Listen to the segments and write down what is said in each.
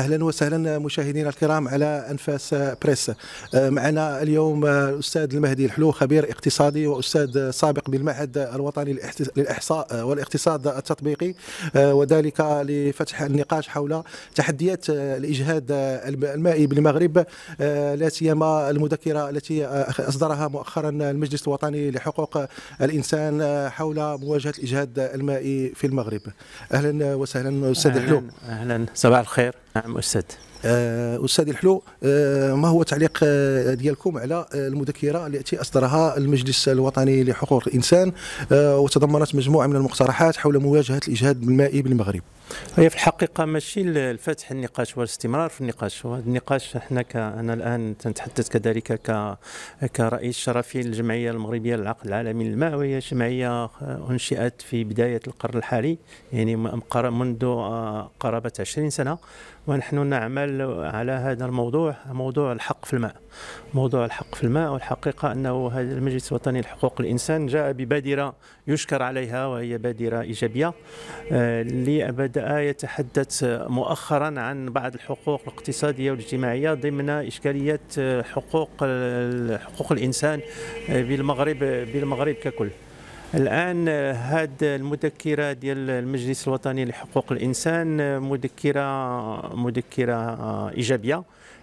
اهلا وسهلا مشاهدينا الكرام على انفاس بريس آه، معنا اليوم الاستاذ آه، المهدي الحلو خبير اقتصادي واستاذ سابق بالمعهد الوطني للاحصاء آه، والاقتصاد التطبيقي وذلك لفتح النقاش حول تحديات الاجهاد المائي بالمغرب لا سيما المذكره التي اصدرها مؤخرا المجلس الوطني لحقوق الانسان حول مواجهه الاجهاد المائي في المغرب اهلا وسهلا استاذ الحلو اهلا صباح الخير نعم. نعم أستاذ آه، استاذ الحلو آه، ما هو تعليق آه، ديالكم على المذكره التي اصدرها المجلس الوطني لحقوق الانسان وتضمنت مجموعه من المقترحات حول مواجهه الاجهاد المائي بالمغرب هي في الحقيقه ماشي الفتح النقاش والاستمرار في النقاش النقاش احنا انا الان تنتحدث كذلك ك... كرئيس شرفي للجمعيه المغربيه للعقد العالمي للماء وهي جمعيه انشئت في بدايه القرن الحالي يعني منذ قرابه 20 سنه ونحن نعمل على على هذا الموضوع موضوع الحق في الماء موضوع الحق في الماء والحقيقة أنه هذا المجلس الوطني لحقوق الإنسان جاء ببادرة يشكر عليها وهي بادرة إيجابية اللي آه، بدأ آية يتحدث مؤخرا عن بعض الحقوق الاقتصادية والاجتماعية ضمن إشكاليات حقوق حقوق الإنسان بالمغرب بالمغرب ككل الان هذه المذكره ديال المجلس الوطني لحقوق الانسان مذكره مذكره ايجابيه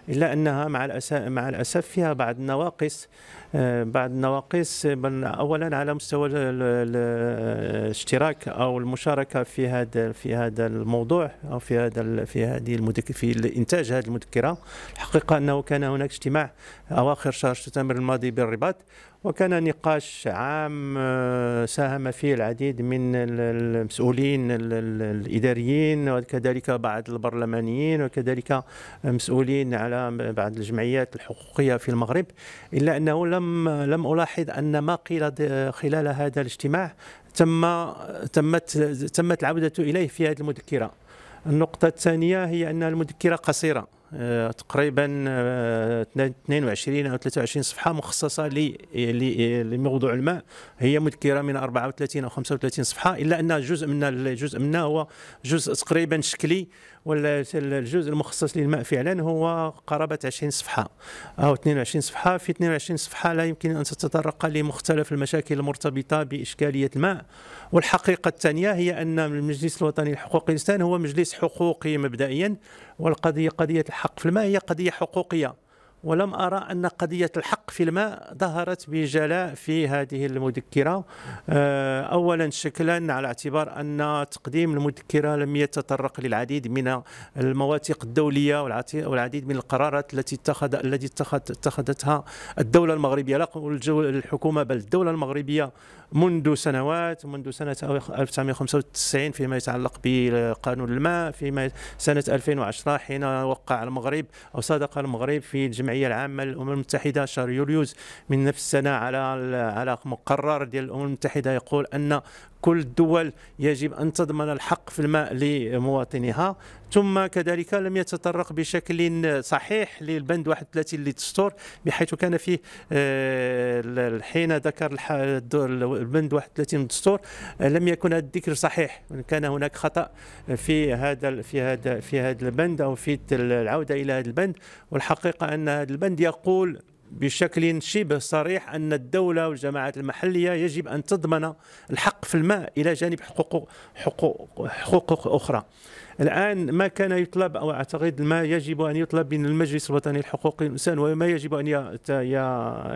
الا انها مع الاسف مع الاسف فيها بعض النواقص آه، بعض النواقص اولا على مستوى الاشتراك او المشاركه في هذا في هذا الموضوع او في هذا في هذه المذكره في انتاج هذه المذكره الحقيقه انه كان هناك اجتماع اواخر شهر سبتمبر الماضي بالرباط وكان نقاش عام آه، ساهم فيه العديد من المسؤولين الإداريين وكذلك بعض البرلمانيين وكذلك مسؤولين على بعض الجمعيات الحقوقية في المغرب إلا أنه لم لم ألاحظ أن ما قيل خلال هذا الاجتماع تم تمت تمت العودة إليه في هذه المذكرة النقطة الثانية هي أن المذكرة قصيرة آه، تقريبا 22 آه، او 23 صفحه مخصصه لموضوع الماء هي مذكره من 34 او 35 صفحه الا ان جزء منها الجزء منها هو جزء تقريبا شكلي والجزء المخصص للماء فعلا هو قرابه 20 صفحه او 22 صفحه في 22 صفحه لا يمكن ان تتطرق لمختلف المشاكل المرتبطه باشكاليه الماء والحقيقه الثانيه هي ان المجلس الوطني لحقوق الانسان هو مجلس حقوقي مبدئيا والقضيه قضيه الحق في الماء هي قضيه حقوقيه ولم أرى أن قضية الحق في الماء ظهرت بجلاء في هذه المذكرة آه، أولا شكلا على اعتبار أن تقديم المذكرة لم يتطرق للعديد من المواثيق الدولية والعديد من القرارات التي اتخذ التي اتخذتها الدولة المغربية لا الحكومة بل الدولة المغربية منذ سنوات منذ سنة 1995 فيما يتعلق بقانون الماء فيما سنة 2010 حين وقع المغرب أو صادق المغرب في الجمعيه العامه للامم المتحده شهر يوليوز من نفس السنه على على مقرر ديال الامم المتحده يقول ان كل الدول يجب أن تضمن الحق في الماء لمواطنيها ثم كذلك لم يتطرق بشكل صحيح للبند 31 للدستور بحيث كان فيه آه، حين ذكر البند 31 للدستور آه، لم يكن الذكر صحيح كان هناك خطأ في هذا في هذا في هذا البند أو في العودة إلى هذا البند والحقيقة أن هذا البند يقول بشكل شبه صريح أن الدولة والجماعات المحلية يجب أن تضمن الحق في الماء إلى جانب حقوق حقوق, حقوق أخرى الآن ما كان يطلب أو أعتقد ما يجب أن يطلب من المجلس الوطني لحقوق الإنسان وما يجب أن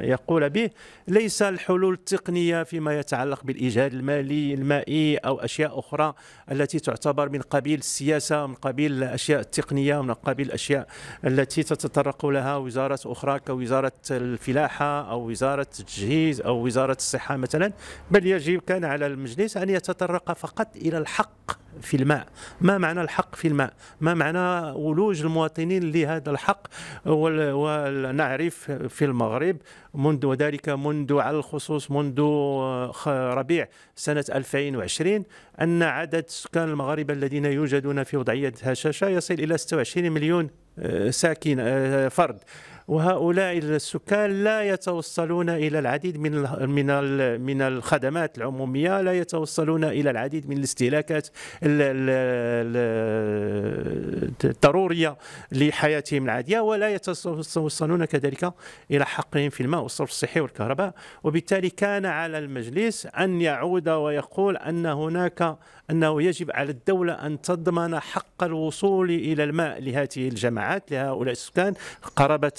يقول به ليس الحلول التقنية فيما يتعلق بالإيجاد المالي المائي أو أشياء أخرى التي تعتبر من قبيل السياسة من قبيل الأشياء التقنية من قبيل الأشياء التي تتطرق لها وزارة أخرى كوزارة الفلاحة أو وزارة التجهيز أو وزارة الصحة مثلا بل يجب كان على المجلس أن يتطرق فقط إلى الحق في الماء ما معنى الحق في الماء ما معنى ولوج المواطنين لهذا الحق ونعرف في المغرب منذ وذلك منذ على الخصوص منذ آه، ربيع سنة 2020 أن عدد سكان المغاربة الذين يوجدون في وضعية هشاشة يصل إلى 26 مليون آه، ساكن آه، فرد وهؤلاء السكان لا يتوصلون الى العديد من من من الخدمات العموميه لا يتوصلون الى العديد من الاستهلاكات الضروريه لحياتهم العاديه ولا يتوصلون كذلك الى حقهم في الماء والصرف الصحي والكهرباء وبالتالي كان على المجلس ان يعود ويقول ان هناك انه يجب على الدوله ان تضمن حق الوصول الى الماء لهذه الجماعات لهؤلاء السكان قرابه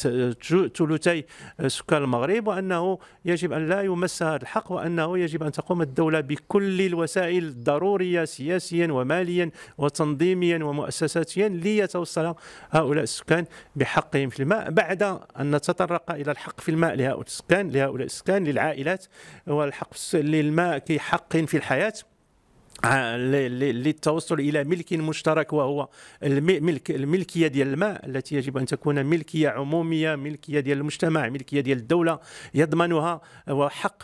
ثلثي آه، سكان المغرب وانه يجب ان لا يمس هذا الحق وانه يجب ان تقوم الدوله بكل الوسائل الضروريه سياسيا وماليا وتنظيميا ومؤسساتيا ليتوصل هؤلاء السكان بحقهم في الماء بعد ان نتطرق الى الحق في الماء لهؤلاء السكان لهؤلاء السكان للعائلات والحق للماء كحق في الحياه للتوصل الى ملك مشترك وهو الملك الملكيه ديال الماء التي يجب ان تكون ملكيه عموميه ملكيه ديال المجتمع ملكيه ديال الدوله يضمنها وحق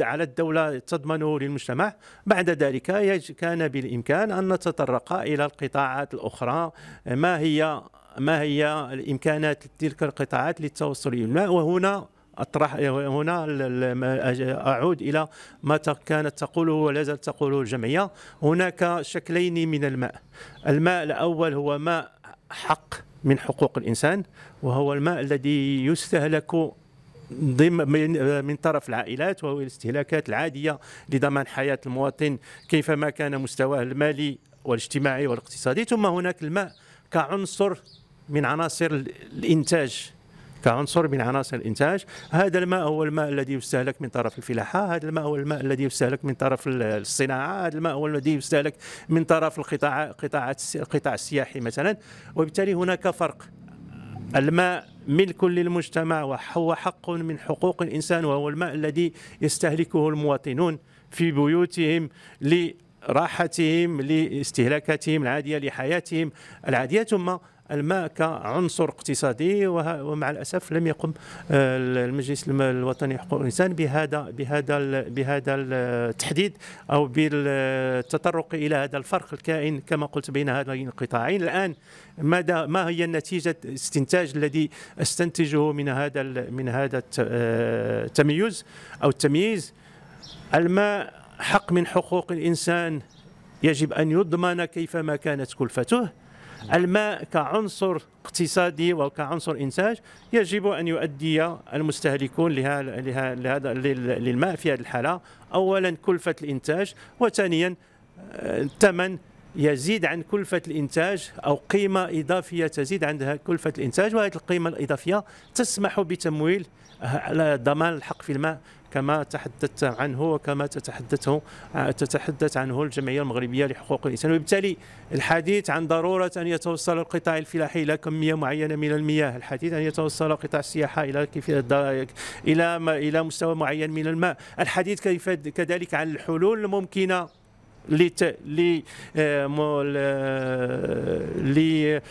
على الدوله تضمنه للمجتمع بعد ذلك كان بالامكان ان نتطرق الى القطاعات الاخرى ما هي ما هي الامكانات تلك القطاعات للتوصل الى الماء وهنا اطرح هنا اعود الى ما كانت تقوله ولا زالت تقوله الجمعيه هناك شكلين من الماء الماء الاول هو ماء حق من حقوق الانسان وهو الماء الذي يستهلك ضمن من طرف العائلات وهو الاستهلاكات العاديه لضمان حياه المواطن كيفما كان مستواه المالي والاجتماعي والاقتصادي ثم هناك الماء كعنصر من عناصر الانتاج كعنصر من عناصر الانتاج هذا الماء هو الماء الذي يستهلك من طرف الفلاحه هذا الماء هو الماء الذي يستهلك من طرف الصناعه هذا الماء هو الذي يستهلك من طرف القطاع قطاعات القطاع السياحي مثلا وبالتالي هناك فرق الماء ملك للمجتمع وهو حق من حقوق الانسان وهو الماء الذي يستهلكه المواطنون في بيوتهم لراحتهم لاستهلاكاتهم العادية لحياتهم العادية ثم الماء كعنصر اقتصادي ومع الاسف لم يقم آه، المجلس الوطني لحقوق الانسان بهذا بهذا بهذا التحديد او بالتطرق الى هذا الفرق الكائن كما قلت بين هذين القطاعين الان ماذا ما هي نتيجه الاستنتاج الذي استنتجه من هذا من هذا التميز آه، او التمييز الماء حق من حقوق الانسان يجب ان يضمن كيفما كانت كلفته الماء كعنصر اقتصادي وكعنصر انتاج يجب ان يؤدي المستهلكون لهذا للماء في هذه الحاله اولا كلفه الانتاج وثانيا آه، الثمن يزيد عن كلفة الإنتاج أو قيمة إضافية تزيد عندها كلفة الإنتاج وهذه القيمة الإضافية تسمح بتمويل ضمان الحق في الماء كما تحدثت عنه وكما تتحدث آه، تتحدث عنه الجمعية المغربية لحقوق الإنسان وبالتالي الحديث عن ضرورة أن يتوصل القطاع الفلاحي إلى كمية معينة من المياه الحديث أن يتوصل قطاع السياحة إلى إلى إلى مستوى معين من الماء الحديث كيف كذلك عن الحلول الممكنة آه، ل آه،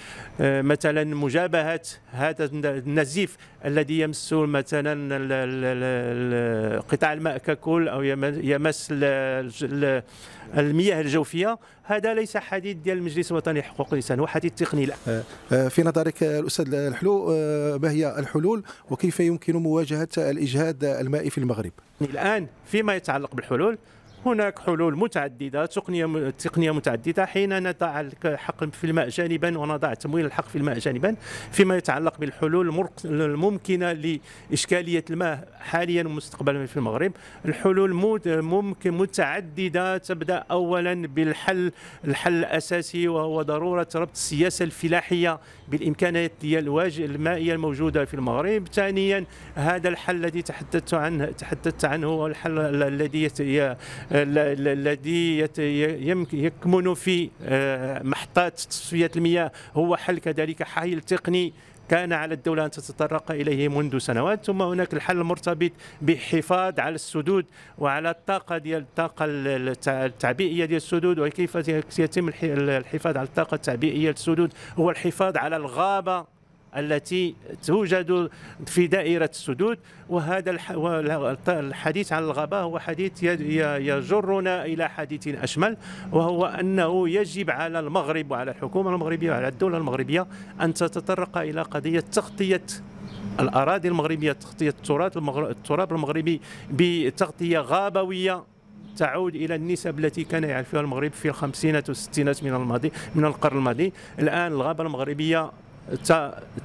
آه، مثلا مجابهه هذا النزيف الذي يمس مثلا قطاع الماء ككل او يمس المياه الجوفيه هذا ليس حديث ديال المجلس الوطني لحقوق الانسان هو حديث تقني لا في نظرك الاستاذ الحلو ما هي الحلول وكيف يمكن مواجهه الاجهاد المائي في المغرب الان فيما يتعلق بالحلول هناك حلول متعدده تقنيه تقنيه متعدده حين نضع الحق في الماء جانبا ونضع تمويل الحق في الماء جانبا فيما يتعلق بالحلول الممكنه لاشكاليه الماء حاليا ومستقبلا في المغرب الحلول ممكن متعدده تبدا اولا بالحل الحل الاساسي وهو ضروره ربط السياسه الفلاحيه بالامكانيات ديال المائيه الموجوده في المغرب ثانيا هذا الحل الذي تحدثت عنه تحدثت عنه هو الحل الذي الذي يكمن في آه، محطات تصفيه المياه هو حل كذلك حل تقني كان على الدولة أن تتطرق إليه منذ سنوات ثم هناك الحل المرتبط بحفاظ على السدود وعلى الطاقة ديال الطاقة التعبئية ديال السدود وكيف يتم الحفاظ على الطاقة التعبئية للسدود هو الحفاظ على الغابة التي توجد في دائرة السدود وهذا الحديث عن الغابة هو حديث يجرنا إلى حديث أشمل وهو أنه يجب على المغرب وعلى الحكومة المغربية وعلى الدولة المغربية أن تتطرق إلى قضية تغطية الأراضي المغربية تغطية التراث التراب المغربي بتغطية غابوية تعود الى النسب التي كان يعرفها المغرب في الخمسينات والستينات من الماضي من القرن الماضي الان الغابه المغربيه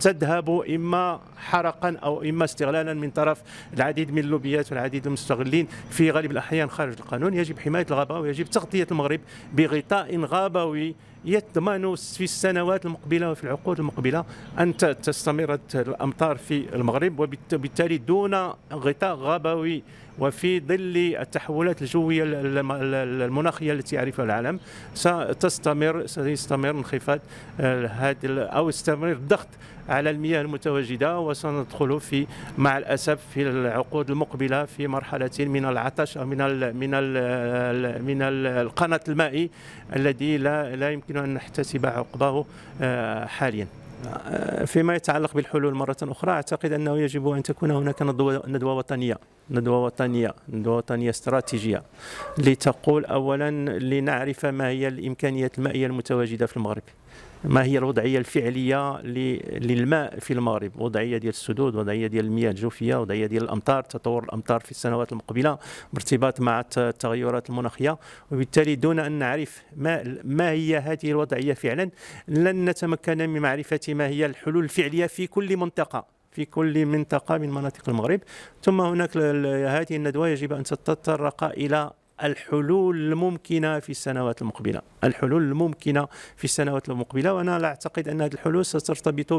تذهب إما حرقا أو إما استغلالا من طرف العديد من اللوبيات والعديد من المستغلين في غالب الأحيان خارج القانون يجب حماية الغابة ويجب تغطية المغرب بغطاء غابوي يضمن في السنوات المقبله وفي العقود المقبله ان تستمر الامطار في المغرب وبالتالي دون غطاء غابوي وفي ظل التحولات الجوية المناخية التي يعرفها العالم ستستمر سيستمر انخفاض آه، هذا أو يستمر الضغط على المياه المتواجدة وسندخل في مع الأسف في العقود المقبلة في مرحلة من العطش أو من الـ من الـ من القناة المائي الذي لا لا يمكن أن نحتسب عقباه آه، حاليا آه، فيما يتعلق بالحلول مرة أخرى أعتقد أنه يجب أن تكون هناك ندوة, ندوة وطنية ندوة وطنية ندوة وطنية استراتيجية لتقول أولا لنعرف ما هي الإمكانيات المائية المتواجدة في المغرب ما هي الوضعيه الفعليه للماء في المغرب وضعيه ديال السدود وضعيه ديال المياه الجوفيه وضعيه ديال الامطار تطور الامطار في السنوات المقبله بارتباط مع التغيرات المناخيه وبالتالي دون ان نعرف ما ما هي هذه الوضعيه فعلا لن نتمكن من معرفه ما هي الحلول الفعليه في كل منطقه في كل منطقة من مناطق المغرب ثم هناك هذه الندوة يجب أن تتطرق إلى الحلول الممكنه في السنوات المقبله الحلول الممكنه في السنوات المقبله وانا لا اعتقد ان هذه الحلول سترتبط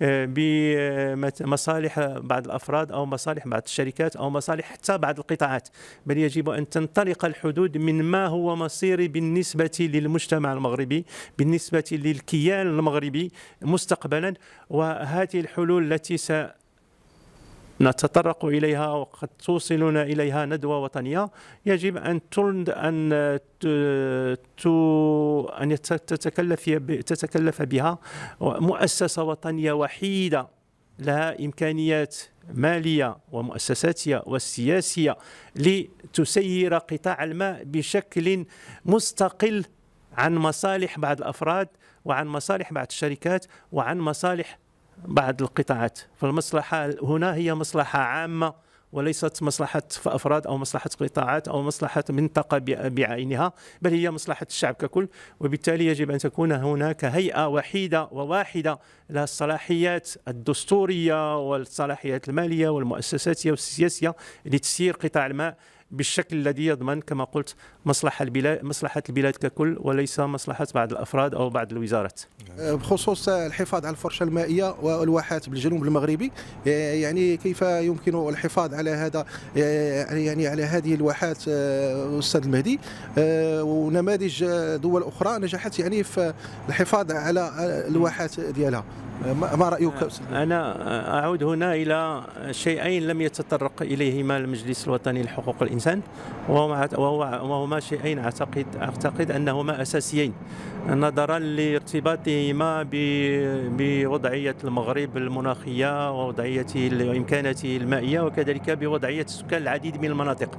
بمصالح بعض الافراد او مصالح بعض الشركات او مصالح حتى بعض القطاعات بل يجب ان تنطلق الحدود من ما هو مصيري بالنسبه للمجتمع المغربي بالنسبه للكيان المغربي مستقبلا وهذه الحلول التي س نتطرق إليها وقد توصلنا إليها ندوة وطنية يجب أن أن أن تتكلف تتكلف بها مؤسسة وطنية وحيدة لها إمكانيات مالية ومؤسساتية والسياسية لتسير قطاع الماء بشكل مستقل عن مصالح بعض الأفراد وعن مصالح بعض الشركات وعن مصالح بعض القطاعات فالمصلحة هنا هي مصلحة عامة وليست مصلحة أفراد أو مصلحة قطاعات أو مصلحة منطقة بعينها بل هي مصلحة الشعب ككل وبالتالي يجب أن تكون هناك هيئة وحيدة وواحدة لها الصلاحيات الدستورية والصلاحيات المالية والمؤسساتية والسياسية لتسيير قطاع الماء بالشكل الذي يضمن كما قلت مصلحه البلاد مصلحه البلاد ككل وليس مصلحه بعض الافراد او بعض الوزارات. أه، بخصوص الحفاظ على الفرشه المائيه والواحات بالجنوب المغربي أه، يعني كيف يمكن الحفاظ على هذا أه، يعني-, يعني على هذه الواحات استاذ المهدي ونماذج دول اخرى نجحت يعني في الحفاظ على الواحات ديالها. ما رايك انا اعود هنا الى شيئين لم يتطرق اليهما المجلس الوطني لحقوق الانسان وهما شيئين اعتقد اعتقد انهما اساسيين نظرا لارتباطهما بوضعيه المغرب المناخيه ووضعيته وامكاناته المائيه وكذلك بوضعيه سكان العديد من المناطق.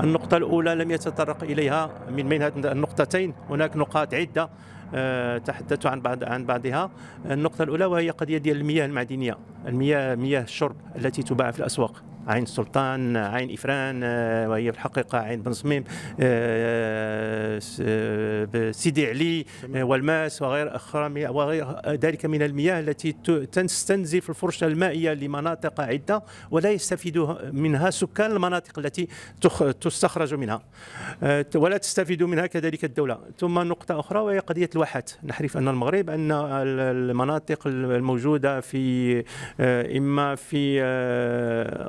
النقطه الاولى لم يتطرق اليها من بين النقطتين هناك نقاط عده آه، تحدثت عن بعض عن بعضها النقطه الاولى وهي قضيه ديال المياه المعدنيه المياه مياه الشرب التي تباع في الاسواق عين السلطان عين افران آه، وهي في الحقيقه عين بن صميم آه، آه، سيدي علي آه، والماس وغير أخرى وغير ذلك من المياه التي تستنزف الفرشة المائية لمناطق عدة ولا يستفيد منها سكان المناطق التي تستخرج منها آه، ولا تستفيد منها كذلك الدولة ثم نقطة أخرى وهي قضية الواحات نحرف أن المغرب أن المناطق الموجودة في إما في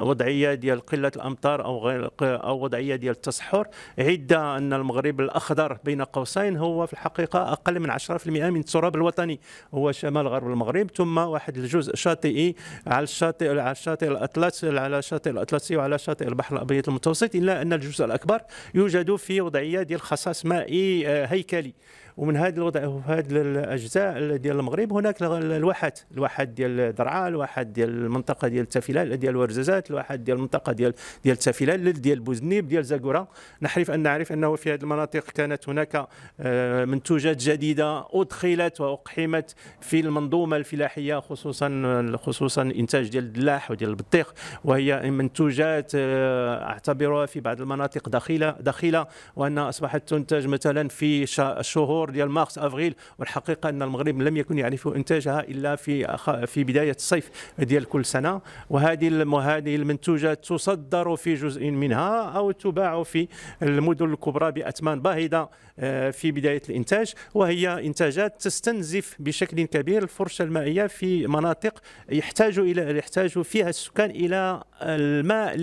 وضعية ديال قلة الأمطار أو غير أو وضعية ديال التصحر عدة أن المغرب الأخضر القدر بين قوسين هو في الحقيقة أقل من 10% من التراب الوطني هو شمال غرب المغرب ثم واحد الجزء شاطئي على الشاطئ على الشاطئ الأطلسي على الشاطئ الأطلسي وعلى شاطئ البحر الأبيض المتوسط إلا أن الجزء الأكبر يوجد في وضعية ديال خصاص مائي آه، هيكلي ومن هذا الوضع هذه الاجزاء ديال المغرب هناك الواحات الواحات ديال درعا الواحات ديال المنطقه ديال التافيلال ديال ورزازات الواحات ديال المنطقه ديال ديال التافيلال ديال بوزنيب ديال زاكوره نحرف ان نعرف انه في هذه المناطق كانت هناك آه، منتوجات جديده ادخلت واقحمت في المنظومه الفلاحيه خصوصا خصوصا انتاج ديال الدلاح وديال البطيخ وهي منتوجات آه، اعتبرها في بعض المناطق دخيله دخيله وان اصبحت تنتج مثلا في شهور الثوره ديال مارس افريل والحقيقه ان المغرب لم يكن يعرف انتاجها الا في في بدايه الصيف ديال كل سنه وهذه هذه المنتوجات تصدر في جزء منها او تباع في المدن الكبرى باثمان باهظه آه، في بدايه الانتاج وهي انتاجات تستنزف بشكل كبير الفرشه المائيه في مناطق يحتاج الى يحتاج فيها السكان الى الماء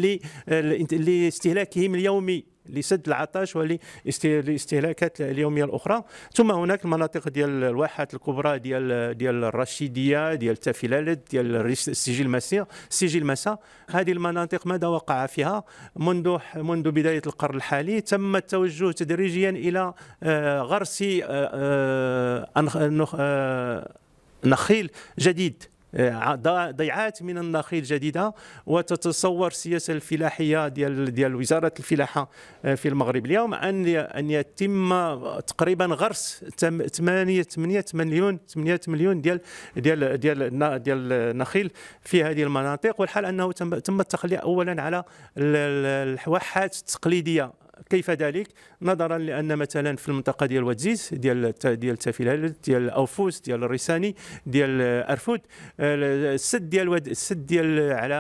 لاستهلاكهم اليومي لسد العطش وللاستهلاكات اليوميه الاخرى ثم هناك المناطق ديال الواحات الكبرى ديال ديال الرشيديه ديال تافيلالد ديال السجل المسير السجل مسا هذه المناطق ماذا وقع فيها منذ منذ بدايه القرن الحالي تم التوجه تدريجيا الى آه، غرس آه، آه، نخيل جديد آه، ضيعات من النخيل الجديده وتتصور السياسه الفلاحيه ديال ديال وزاره الفلاحه آه، في المغرب اليوم ان ان يتم تقريبا غرس 8 8 مليون 8 مليون ديال ديال ديال ديال النخيل في هذه المناطق والحال انه تم تم التخلي اولا على الواحات التقليديه كيف ذلك نظرا لان مثلا في المنطقه ديال وتزيز ديال ديال تافيل ديال اوفوس ديال الريساني ديال ارفود السد ديال ود... السد ديال على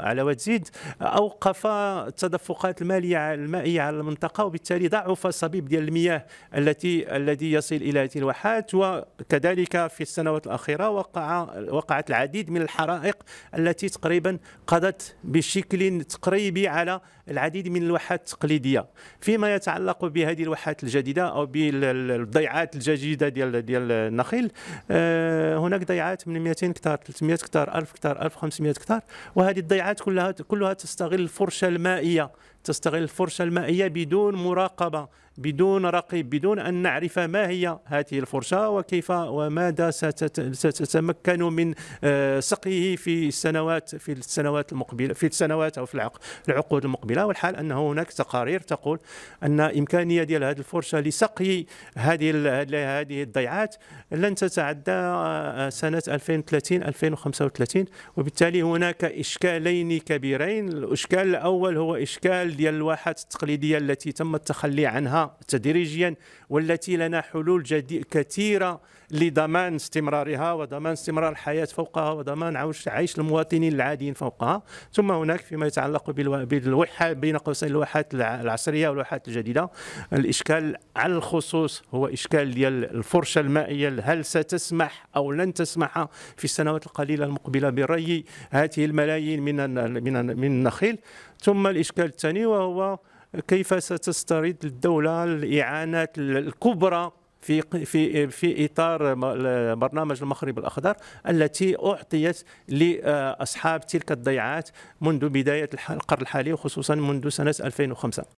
على وتزيد اوقف التدفقات الماليه المائيه على المنطقه وبالتالي ضعف الصبيب ديال المياه التي الذي يصل الى هذه الواحات وكذلك في السنوات الاخيره وقع وقعت العديد من الحرائق التي تقريبا قضت بشكل تقريبي على العديد من الواحات التقليديه فيما يتعلق بهذه الواحات الجديده او بالضيعات الجديده ديال ديال النخيل آه، هناك ضيعات من 200 كتار 300 كتار 1000 كتار 1500 كتار وهذه الضيعات كلها كلها تستغل الفرشه المائيه تستغل الفرشة المائية بدون مراقبة بدون رقيب بدون أن نعرف ما هي هذه الفرشة وكيف وماذا ستتمكن من آه، سقيه في السنوات في السنوات المقبلة في السنوات أو في العقود المقبلة والحال أن هناك تقارير تقول أن إمكانية ديال هذه الفرشة لسقي هذه هذه الضيعات لن تتعدى آه، سنة 2030 2035 وبالتالي هناك إشكالين كبيرين الإشكال الأول هو إشكال الحلول ديال الواحات التقليديه التي تم التخلي عنها تدريجيا والتي لنا حلول كثيره لضمان استمرارها وضمان استمرار الحياة فوقها وضمان عيش المواطنين العاديين فوقها ثم هناك فيما يتعلق بالوحة بين قوسين الواحات العصرية والواحات الجديدة الإشكال على الخصوص هو إشكال ديال الفرشة المائية هل ستسمح أو لن تسمح في السنوات القليلة المقبلة بري هذه الملايين من من النخيل ثم الإشكال الثاني وهو كيف ستسترد الدولة الإعانات الكبرى في في في اطار برنامج المغرب الاخضر التي اعطيت لاصحاب تلك الضيعات منذ بدايه القرن الحالي وخصوصا منذ سنه 2005